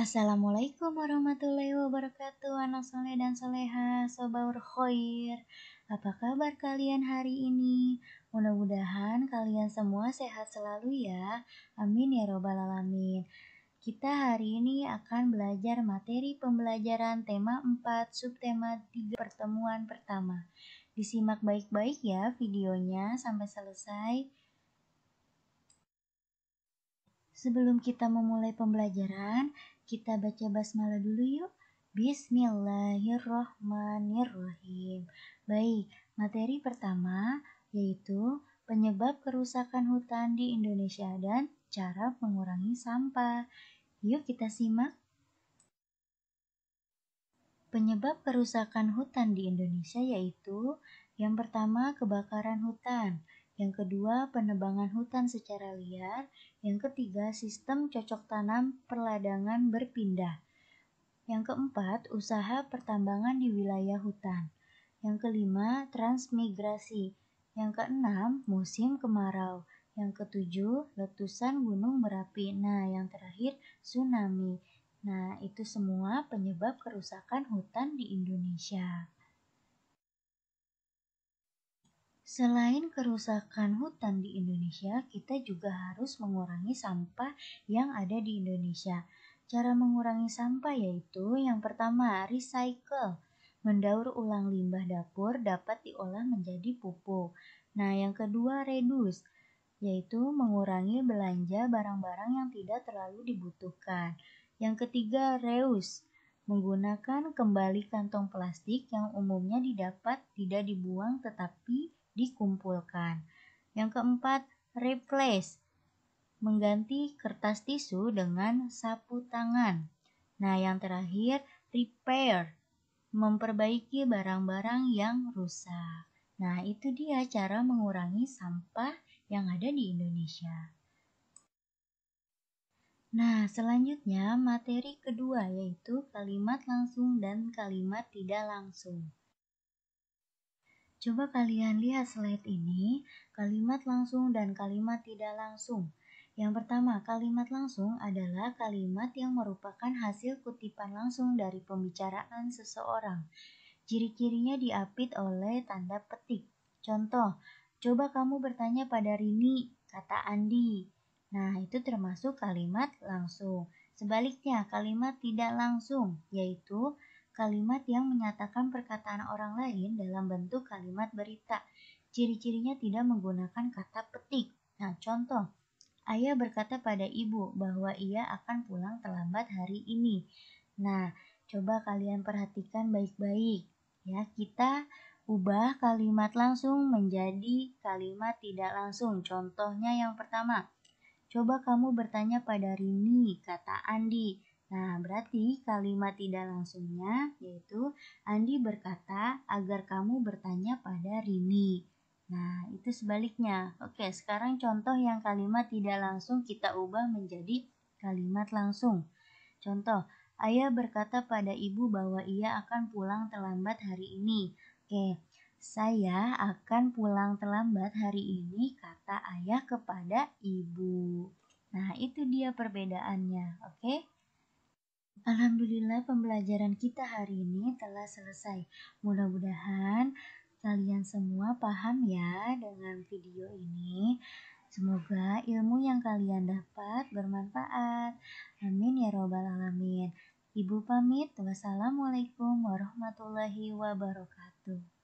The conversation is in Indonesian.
Assalamualaikum warahmatullahi wabarakatuh Anak soleh dan soleha Sobaur khoir Apa kabar kalian hari ini? Mudah-mudahan kalian semua sehat selalu ya Amin ya robbal alamin Kita hari ini akan belajar materi pembelajaran tema 4 Subtema 3 pertemuan pertama Disimak baik-baik ya videonya sampai selesai Sebelum kita memulai pembelajaran, kita baca basmalah dulu yuk. Bismillahirrohmanirrohim. Baik, materi pertama yaitu penyebab kerusakan hutan di Indonesia dan cara mengurangi sampah. Yuk kita simak. Penyebab kerusakan hutan di Indonesia yaitu yang pertama kebakaran hutan, yang kedua, penebangan hutan secara liar. Yang ketiga, sistem cocok tanam perladangan berpindah. Yang keempat, usaha pertambangan di wilayah hutan. Yang kelima, transmigrasi. Yang keenam, musim kemarau. Yang ketujuh, letusan gunung Merapi, Nah, yang terakhir, tsunami. Nah, itu semua penyebab kerusakan hutan di Indonesia. Selain kerusakan hutan di Indonesia, kita juga harus mengurangi sampah yang ada di Indonesia. Cara mengurangi sampah yaitu yang pertama, recycle. Mendaur ulang limbah dapur dapat diolah menjadi pupuk. Nah, yang kedua, reduce yaitu mengurangi belanja barang-barang yang tidak terlalu dibutuhkan. Yang ketiga, reuse menggunakan kembali kantong plastik yang umumnya didapat tidak dibuang tetapi dikumpulkan. Yang keempat, replace. Mengganti kertas tisu dengan sapu tangan. Nah, yang terakhir, repair. Memperbaiki barang-barang yang rusak. Nah, itu dia cara mengurangi sampah yang ada di Indonesia. Nah, selanjutnya materi kedua yaitu kalimat langsung dan kalimat tidak langsung. Coba kalian lihat slide ini, kalimat langsung dan kalimat tidak langsung. Yang pertama, kalimat langsung adalah kalimat yang merupakan hasil kutipan langsung dari pembicaraan seseorang. Ciri-cirinya diapit oleh tanda petik. Contoh, coba kamu bertanya pada Rini, kata Andi. Nah, itu termasuk kalimat langsung. Sebaliknya, kalimat tidak langsung yaitu kalimat yang menyatakan perkataan orang lain dalam bentuk kalimat berita. Ciri-cirinya tidak menggunakan kata petik. Nah, contoh, ayah berkata pada ibu bahwa ia akan pulang terlambat hari ini. Nah, coba kalian perhatikan baik-baik. Ya, kita ubah kalimat langsung menjadi kalimat tidak langsung. Contohnya yang pertama, coba kamu bertanya pada Rini, kata Andi. Nah, berarti kalimat tidak langsungnya yaitu Andi berkata agar kamu bertanya pada Rini. Nah, itu sebaliknya. Oke, sekarang contoh yang kalimat tidak langsung kita ubah menjadi kalimat langsung. Contoh, ayah berkata pada ibu bahwa ia akan pulang terlambat hari ini. Oke, saya akan pulang terlambat hari ini, kata ayah kepada ibu. Nah, itu dia perbedaannya. Oke. Alhamdulillah pembelajaran kita hari ini telah selesai. Mudah-mudahan kalian semua paham ya dengan video ini. Semoga ilmu yang kalian dapat bermanfaat. Amin ya robbal alamin. Ibu pamit. Wassalamualaikum warahmatullahi wabarakatuh.